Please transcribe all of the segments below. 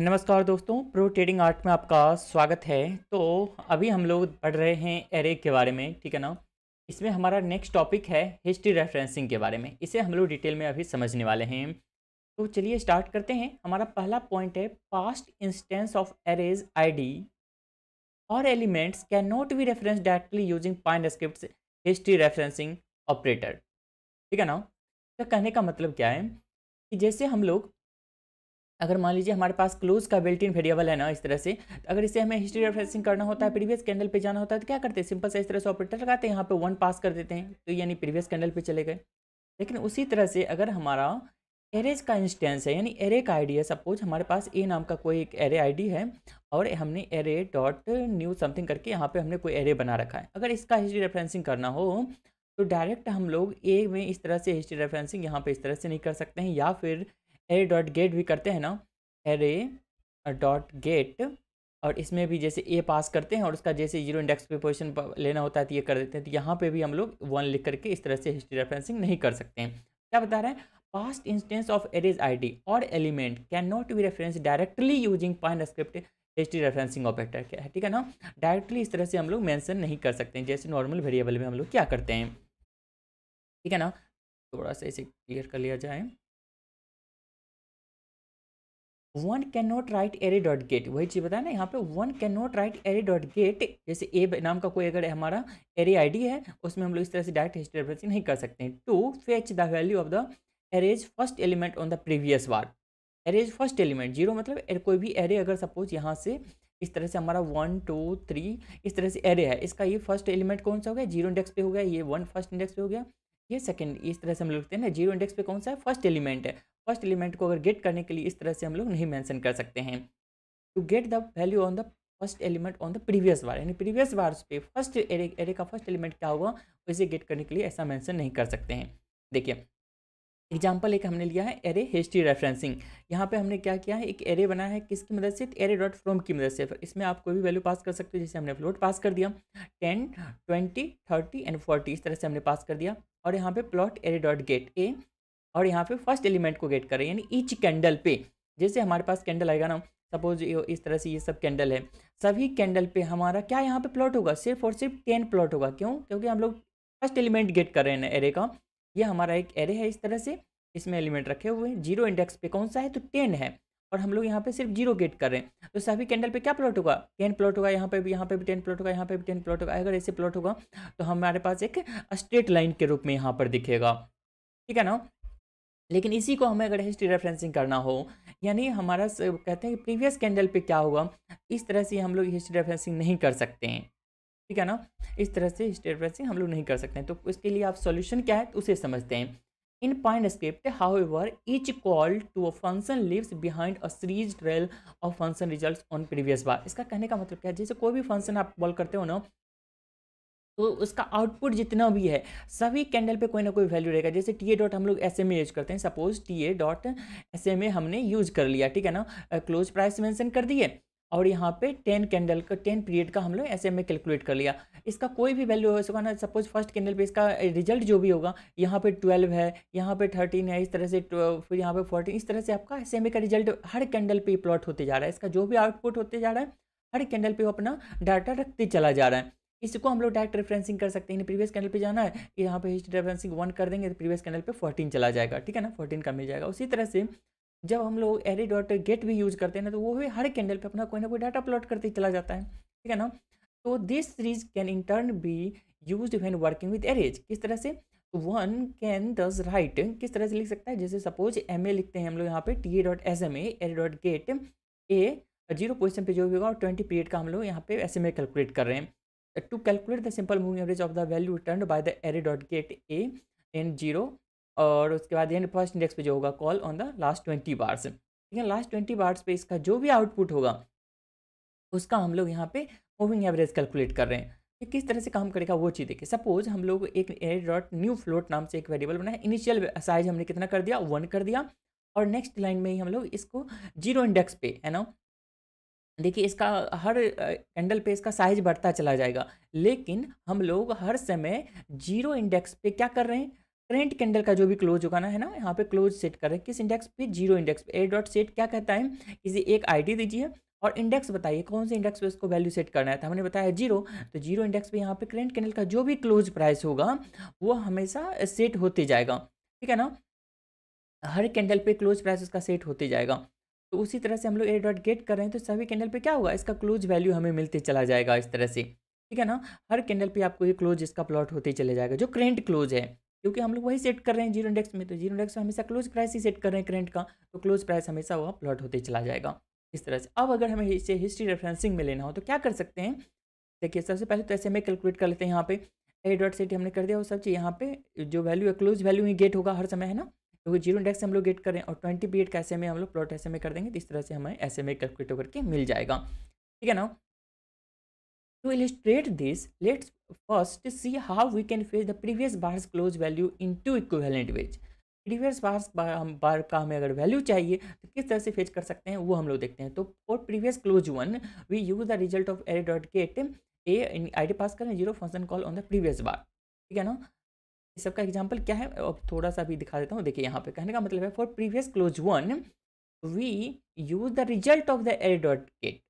नमस्कार दोस्तों pro trading art में आपका स्वागत है तो अभी हम लोग पढ़ रहे हैं एरे के बारे में ठीक है ना इसमें हमारा नेक्स्ट टॉपिक है हिस्ट्री रेफरेंसिंग के बारे में इसे हम लोग डिटेल में अभी समझने वाले हैं तो चलिए स्टार्ट करते हैं हमारा पहला पॉइंट है past instance of arrays I और elements can not be reference directly using Pine script history referencing operator ठीक है ना तो कहने का मतलब क्या है कि जैसे हम लोग अगर मान लीजिए हमारे पास क्लोज का बिल्ट इन वेरिएबल है ना इस तरह से तो अगर इसे हमें हिस्ट्री रेफरेंसिंग करना होता है प्रीवियस कैंडल पे जाना होता है तो क्या करते हैं सिंपल से इस तरह से ऑपरेटर लगाते हैं यहाँ पे वन पास कर देते हैं तो यानी प्रीवियस कैंडल पे चले गए लेकिन उसी तरह से अगर हमारा एरेज का इंस्टेंस है यानी एरे का आईडी है सपोज हमारे पास ए नाम का कोई एक एरे डी है और हमने एरे डॉट न्यू समथिंग करके यहाँ पर हमने कोई एरे बना रखा है अगर इसका हिस्ट्री रेफरेंसिंग करना हो तो डायरेक्ट हम लोग ए में इस तरह से हिस्ट्री रेफरेंसिंग यहाँ पर इस तरह से नहीं कर सकते हैं या फिर एरे डॉट गेट भी करते हैं ना एरे डॉट गेट और इसमें भी जैसे ए पास करते हैं और उसका जैसे जीरो इंडेक्स पे पोजीशन लेना होता है तो ये कर देते हैं तो यहाँ पे भी हम लोग वन लिख करके इस तरह से हिस्ट्री रेफरेंसिंग नहीं कर सकते हैं क्या बता रहे हैं past instance of arrays ID और element can not be reference directly using Pine script history referencing operator क्या है ठीक है ना डायरेक्टली इस तरह से हम लोग मैंसन नहीं कर सकते हैं जैसे नॉर्मल वेरिएबल में हम लोग क्या करते हैं ठीक है ना थोड़ा सा इसे क्लियर कर लिया जाए one can not write array dot get वही चीज़ बताया ना यहाँ पे one can not write array dot get जैसे ए नाम का कोई अगर हमारा एरे आईडी है उसमें हम लोग इस तरह से डायरेक्ट हिस्ट्री रेफरेंसिंग नहीं कर सकते हैं to fetch the value of the arrays first element on the previous bar arrays first element zero मतलब कोई भी एरे अगर सपोज यहाँ से इस तरह से हमारा वन टू थ्री इस तरह से एरे है इसका ये फर्स्ट एलिमेंट कौन सा हो गया जीरो इंडेक्स पे हो गया ये वन फर्स्ट इंडेक्स पे हो गया ये सेकंड इस तरह से हम लिखते हैं ना जीरो इंडेक्स पे कौन सा है फर्स्ट एलिमेंट है फर्स्ट एलिमेंट को अगर गेट करने के लिए इस तरह से हम लोग नहीं मैंशन कर सकते हैं to get the value on the first element on the previous bar यानी प्रीवियस बार पे फर्स्ट एरे एरे का फर्स्ट एलिमेंट क्या होगा उसे गेट करने के लिए ऐसा मैंशन नहीं कर सकते हैं देखिए एग्जाम्पल एक हमने लिया है एरे हिस्ट्री रेफरेंसिंग यहाँ पे हमने क्या किया है एक एरे बना है किसकी मदद से एरे डॉट फ्रॉम की मदद से इसमें आप कोई भी वैल्यू पास कर सकते हो जैसे हमने फ्लोट पास कर दिया ten twenty thirty and forty इस तरह से हमने पास कर दिया और यहाँ पे plot array dot get A और यहाँ पे फर्स्ट एलिमेंट को गेट करें यानी ईच कैंडल पे जैसे हमारे पास कैंडल आएगा ना सपोज इस तरह से ये सब कैंडल है सभी कैंडल पे हमारा क्या यहाँ पे प्लॉट होगा सिर्फ और सिर्फ टेन प्लॉट होगा क्यों क्योंकि हम लोग फर्स्ट एलिमेंट गेट कर रहे हैं एरे का ये हमारा एक एरे है इस तरह से इसमें एलिमेंट रखे हुए हैं जीरो इंडेक्स पे कौन सा है तो टेन है और हम लोग यहाँ पे सिर्फ जीरो गेट कर रहे हैं तो सभी कैंडल पे क्या प्लॉट होगा टेन प्लॉट होगा यहाँ पे भी यहाँ पे भी टेन प्लॉट होगा यहाँ पे भी टेन प्लॉट होगा अगर ऐसे प्लॉट होगा तो हमारे पास एक स्ट्रेट लाइन के रूप में यहाँ पर दिखेगा ठीक है ना लेकिन इसी को हमें अगर हिस्ट्री रेफरेंसिंग करना हो यानी हमारा कहते हैं कि प्रीवियस कैंडल पे क्या हुआ इस तरह से हम लोग हिस्ट्री रेफरेंसिंग नहीं कर सकते हैं ठीक है ना इस तरह से हिस्ट्री रेफरेंसिंग हम लोग नहीं कर सकते हैं तो इसके लिए आप सॉल्यूशन क्या है तो उसे समझते हैं इन point Pine however each call to a function lives behind a series trail of function result on previous bar इसका कहने का मतलब क्या है जैसे कोई भी फंक्शन आप कॉल करते हो ना तो उसका आउटपुट जितना भी है सभी कैंडल पे कोई ना कोई वैल्यू रहेगा जैसे टी ए डॉट हम लोग एस एम ए यूज करते हैं suppose T A dot S M A हमने यूज कर लिया ठीक है ना क्लोज प्राइस मेंशन कर दिए और यहाँ पे टेन कैंडल का टेन पीरियड का हम लोग एस एम ए कैलकुलेट कर लिया इसका कोई भी वैल्यू हो सकता ना सपोज फर्स्ट कैंडल पे इसका रिजल्ट जो भी होगा यहाँ पे ट्वेल्व है यहाँ पे थर्टीन है इस तरह से फिर यहाँ पे फोर्टीन इस तरह से आपका एस एम ए का रिजल्ट हर कैंडल पे प्लॉट होते जा रहा है इसका जो भी आउटपुट होते जा रहा है हर कैंडल पे वो अपना डाटा रखते चला जा रहा है इसको हम लोग डायरेक्ट रेफरेंसिंग कर सकते हैं प्रीवियस कैंडल पे जाना है यहाँ पे हिस्ट्री रेफरेंसिंग वन कर देंगे तो प्रीवियस कैंडल पे फोर्टीन चला जाएगा ठीक है ना फोर्टीन का मिल जाएगा उसी तरह से जब हम लोग एरे डॉट गेट भी यूज़ करते हैं ना तो वो भी हर कैंडल पे अपना कोई ना कोई डाटा अपलोड करते चला जाता है ठीक है ना तो this series can in turn be use when working with arrays किस तरह से वन कैन दस राइट किस तरह से लिख सकता है जैसे सपोज एम ए लिखते हैं हम लोग यहाँ पे T A dot S M A dot get A zero position पे जो भी होगा और ट्वेंटी पीरियड का हम लोग यहाँ पे एस एम ए कैलकुलेट कर रहे हैं to calculate the simple moving average of the value return by the array dot get A N zero और उसके बाद एंड फर्स्ट इंडेक्स पे जो होगा call on the last twenty bars ठीक है लास्ट ट्वेंटी बार्स पे इसका जो भी आउटपुट होगा उसका हम लोग यहाँ पे मूविंग एवरेज कैलकुलेट कर रहे हैं कि किस तरह से काम करेगा वो चीज़ देखिए सपोज हम लोग एक ए डॉट न्यू फ्लोट नाम से एक वेरिएबल बनाए इनिशियल साइज हमने कितना कर दिया वन कर दिया और नेक्स्ट लाइन में ही हम लोग इसको जीरो इंडेक्स पे है ना देखिए इसका हर कैंडल पे इसका साइज बढ़ता चला जाएगा लेकिन हम लोग हर समय जीरो इंडेक्स पे क्या कर रहे हैं करेंट कैंडल का जो भी क्लोज होगा ना है ना यहाँ पे क्लोज सेट कर रहे हैं किस इंडेक्स पे जीरो इंडेक्स पे ए डॉट सेट क्या कहता है किसी एक आईडी दीजिए और इंडेक्स बताइए कौन से इंडेक्स पे उसको वैल्यू सेट करना है तो हमने बताया जीरो तो जीरो इंडेक्स पे यहाँ पे करेंट कैंडल का जो भी क्लोज प्राइस होगा वो हमेशा सेट होते जाएगा ठीक है ना हर कैंडल पे क्लोज प्राइस उसका सेट होते जाएगा तो उसी तरह से हम लोग ए डॉट गेट कर रहे हैं तो सभी कैंडल पे क्या होगा इसका क्लोज वैल्यू हमें मिलते चला जाएगा इस तरह से ठीक है ना हर कैंडल पे आपको ये क्लोज इसका प्लॉट होते चले जाएगा जो करेंट क्लोज है क्योंकि हम लोग वही सेट कर रहे हैं जीरो इंडेक्स में तो जीरो इंडेक्स में हमेशा क्लोज प्राइस ही सेट कर रहे हैं करेंट का तो क्लोज प्राइस हमेशा वह प्लॉट होते चला जाएगा इस तरह से अब अगर हमें इसे हिस्ट्री रेफरेंसिंग में लेना हो तो क्या कर सकते हैं देखिए सबसे पहले तो ऐसे में कैलकुलेट कर लेते हैं यहाँ पे ए डॉट सेट हमने कर दिया वो सब चीज़ यहाँ पे जो वैल्यू है क्लोज वैल्यू ही गेट होगा हर समय है ना क्योंकि जीरो इंडेक्स से हम लोग गेट कर रहे हैं और ट्वेंटी बी एट का एस हम लोग प्लॉट एस कर देंगे तो इस तरह से हमें एस कैलकुलेट करके मिल जाएगा ठीक है ना to To this let's first see how we can face the previous bars close value in two equivalent ways previous bars bar का हमें अगर वैल्यू चाहिए तो किस तरह से फेज कर सकते हैं वो हम लोग देखते हैं तो for previous close one we use the result of array dot get A I D pass करें zero function call on the previous bar ठीक है ना सबका एग्जाम्पल क्या है अब थोड़ा सा भी दिखा देता हूँ देखिए यहाँ पे कहने का मतलब है for previous close one we use the result of the A dot get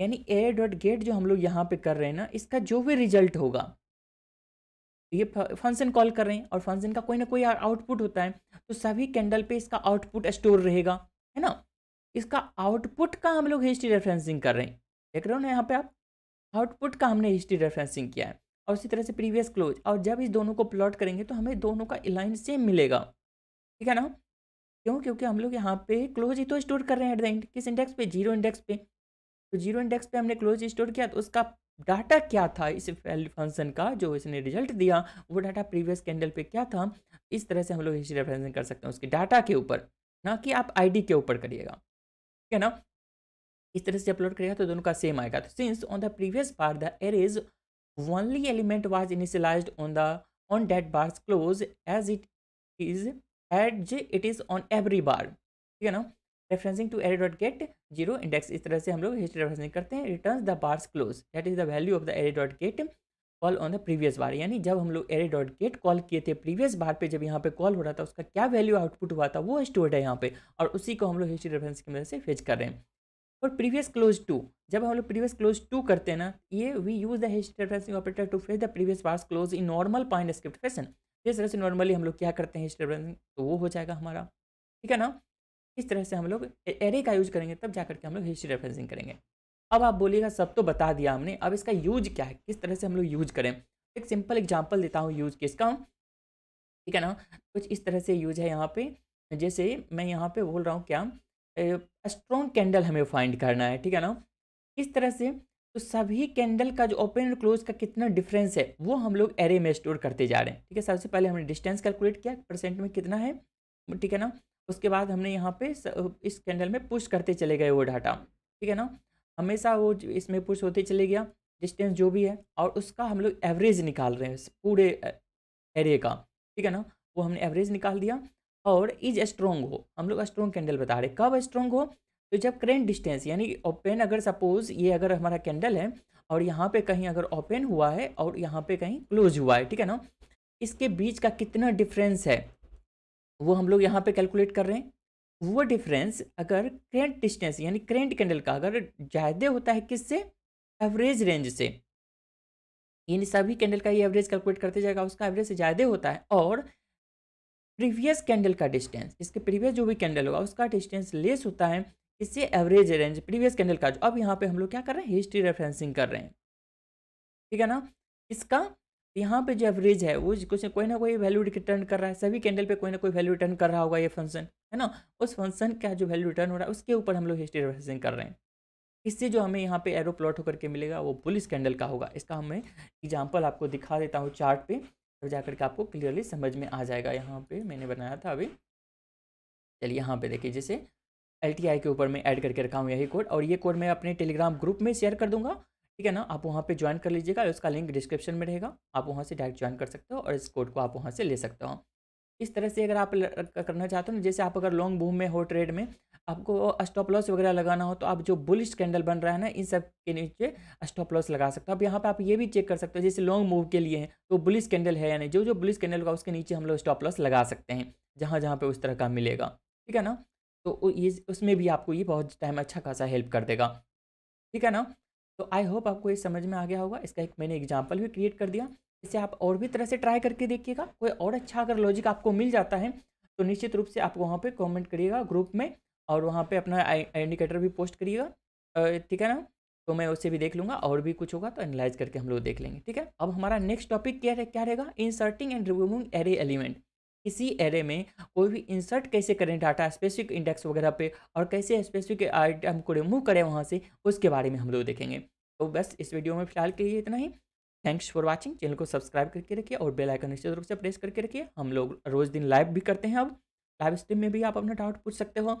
यानी ए डॉट गेट जो हम लोग यहाँ पे कर रहे हैं ना इसका जो भी रिजल्ट होगा ये फंक्शन कॉल कर रहे हैं और फंक्शन का कोई ना कोई आउटपुट होता है तो सभी कैंडल पे इसका आउटपुट स्टोर रहेगा है ना इसका आउटपुट का हम लोग हिस्ट्री रेफरेंसिंग कर रहे हैं देख रहे हो ना यहाँ पे आप आउटपुट का हमने हिस्ट्री रेफरेंसिंग किया है और उसी तरह से प्रीवियस क्लोज और जब इस दोनों को प्लॉट करेंगे तो हमें दोनों का इलाइन सेम मिलेगा ठीक है ना क्यों क्योंकि हम लोग यहाँ पे क्लोज ही तो स्टोर कर रहे हैं एट द एंड किस इंडेक्स पे जीरो इंडेक्स पे तो जीरो इंडेक्स पे हमने क्लोज स्टोर किया तो उसका डाटा क्या था इस फंक्शन का जो इसने रिजल्ट दिया वो डाटा प्रीवियस कैंडल पे क्या था इस तरह से हम लोग हिस्ट्री रेफरेंसिंग कर सकते हैं उसके डाटा के ऊपर ना कि आप आईडी के ऊपर करिएगा ठीक है ना इस तरह से अपलोड करेगा तो दोनों का सेम आएगा तो since on the previous bar the arrays only element was initialized on the on that bar's close as it is as it is on every bar ठीक है ना referencing to array dot get zero index इस तरह से हम लोग history referencing करते हैं return the bars close that is the value of the array dot get call on the previous bar यानी जब हम लोग एरे डॉट गेट कॉल किए थे प्रीवियस बार पे जब यहाँ पे कॉल हो रहा था उसका क्या वैल्यू आउटपुट हुआ था वो स्टोर्ड है यहाँ पे और उसी को हम लोग हिस्ट्री रेफरेंस की मदद से फेज कर रहे हैं और प्रीवियस क्लोज टू जब हम लोग प्रीवियस क्लोज टू करते हैं ना ये we use the referencing operator to face the previous pass close in normal point script fashion जिस तरह से नॉर्मली हम लोग क्या करते हैं रेफरेंसिंग तो वो हो जाएगा हमारा ठीक है ना इस तरह से हम लोग एरे का यूज करेंगे तब जा करके हम लोग हिस्ट्री रेफरेंसिंग करेंगे अब आप बोलिएगा सब तो बता दिया हमने अब इसका यूज क्या है किस तरह से हम लोग यूज करें एक सिंपल एग्जाम्पल देता हूँ यूज किसका ठीक है ना कुछ इस तरह से यूज है यहाँ पे जैसे मैं यहाँ पे बोल रहा हूँ क्या स्ट्रॉन्ग कैंडल हमें फाइंड करना है ठीक है ना इस तरह से तो सभी कैंडल का जो ओपन और क्लोज का कितना डिफरेंस है वो हम लोग एरे में स्टोर करते जा रहे हैं ठीक है सबसे पहले हमने डिस्टेंस कैलकुलेट किया परसेंट में कितना है ठीक है ना उसके बाद हमने यहाँ पे इस कैंडल में पुश करते चले गए वो डाटा ठीक है ना हमेशा वो इसमें पुश होते चले गया डिस्टेंस जो भी है और उसका हम लोग एवरेज निकाल रहे हैं पूरे एरे का ठीक है ना वो हमने एवरेज निकाल दिया और इज स्ट्रॉन्ग हो हम लोग स्ट्रॉन्ग कैंडल बता रहे कब स्ट्रॉन्ग हो तो जब करेंट डिस्टेंस यानी ओपन अगर सपोज ये अगर हमारा कैंडल है और यहाँ पे कहीं अगर ओपन हुआ है और यहाँ पे कहीं क्लोज हुआ है ठीक है ना इसके बीच का कितना डिफरेंस है वो हम लोग यहाँ पे कैलकुलेट कर रहे हैं वो डिफरेंस अगर करेंट डिस्टेंस यानी करेंट कैंडल का अगर ज़्यादा होता है किससे एवरेज रेंज से यानी सभी कैंडल का ये एवरेज कैलकुलेट करते जाएगा उसका एवरेज से ज़्यादा होता है और प्रीवियस कैंडल का डिस्टेंस इसके प्रीवियस जो भी कैंडल होगा उसका डिस्टेंस लेस होता है इससे एवरेज रेंज प्रीवियस कैंडल का जो अब यहाँ पे हम लोग क्या कर रहे हैं हिस्ट्री रेफरेंसिंग कर रहे हैं ठीक है ना इसका यहाँ पे जो एवरेज है वो कुछ कोई ना कोई वैल्यू रिटर्न कर रहा है सभी कैंडल पे कोई ना कोई वैल्यू रिटर्न कर रहा होगा ये फंक्शन है ना उस फंक्शन का जो वैल्यू रिटर्न हो रहा है उसके ऊपर हम लोग हिस्ट्री रेफरेंसिंग कर रहे हैं इससे जो हमें यहाँ पे एरो प्लॉट होकर के मिलेगा वो बुलिस कैंडल का होगा इसका हमें एग्जाम्पल आपको दिखा देता हूँ चार्ट पे तो जा के आपको क्लियरली समझ में आ जाएगा यहाँ पे मैंने बनाया था अभी चलिए यहाँ पे देखिए जैसे एल के ऊपर मैं ऐड करके रखा हूँ यही कोड और ये कोड मैं अपने टेलीग्राम ग्रुप में शेयर कर दूँगा ठीक है ना आप वहाँ पे ज्वाइन कर लीजिएगा उसका लिंक डिस्क्रिप्शन में रहेगा आप वहाँ से डायरेक्ट ज्वाइन कर सकते हो और इस कोड को आप वहाँ से ले सकते हो इस तरह से अगर आप करना चाहते हो ना जैसे आप अगर लॉन्ग बूम में हो ट्रेड में आपको स्टॉप लॉस वगैरह लगाना हो तो आप जो बुलिश कैंडल बन रहा है ना इन सब के नीचे स्टॉप लॉस लगा सकते हो अब यहाँ पे आप ये भी चेक कर सकते हो जैसे लॉन्ग मूव के लिए है तो बुलिश कैंडल है या नहीं जो जो बुलिश कैंडल होगा उसके नीचे हम लोग स्टॉप लॉस लगा सकते हैं जहाँ जहाँ पर उस तरह का मिलेगा ठीक है ना तो ये उसमें भी आपको ये बहुत टाइम अच्छा खासा हेल्प कर देगा ठीक है ना तो आई होप आपको ये समझ में आ गया होगा इसका एक मैंने एग्जाम्पल भी क्रिएट कर दिया इसे आप और भी तरह से ट्राई करके देखिएगा कोई और अच्छा अगर लॉजिक आपको मिल जाता है तो निश्चित रूप से आप वहाँ पर कमेंट करिएगा ग्रुप में और वहाँ पे अपना आइडेंटिकेटर भी पोस्ट करिएगा ठीक है ना तो मैं उसे भी देख लूँगा और भी कुछ होगा तो एनालाइज करके हम लोग देख लेंगे ठीक है अब हमारा नेक्स्ट टॉपिक क्या रहे, क्या रहेगा inserting and removing array element किसी एरे में कोई भी इंसर्ट कैसे करें डाटा स्पेसिफिक इंडेक्स वगैरह पे और कैसे स्पेसिफिक आइटम को रिमूव करें वहाँ से उसके बारे में हम लोग देखेंगे तो बस इस वीडियो में फिलहाल के लिए इतना ही थैंक्स फॉर वॉचिंग चैनल को सब्सक्राइब करके रखिए और बेलाइकन निश्चित रूप से प्रेस करके रखिए हम लोग रोज़ दिन लाइव भी करते हैं अब लाइव स्ट्रीम में भी आप अपना डाउट पूछ सकते हो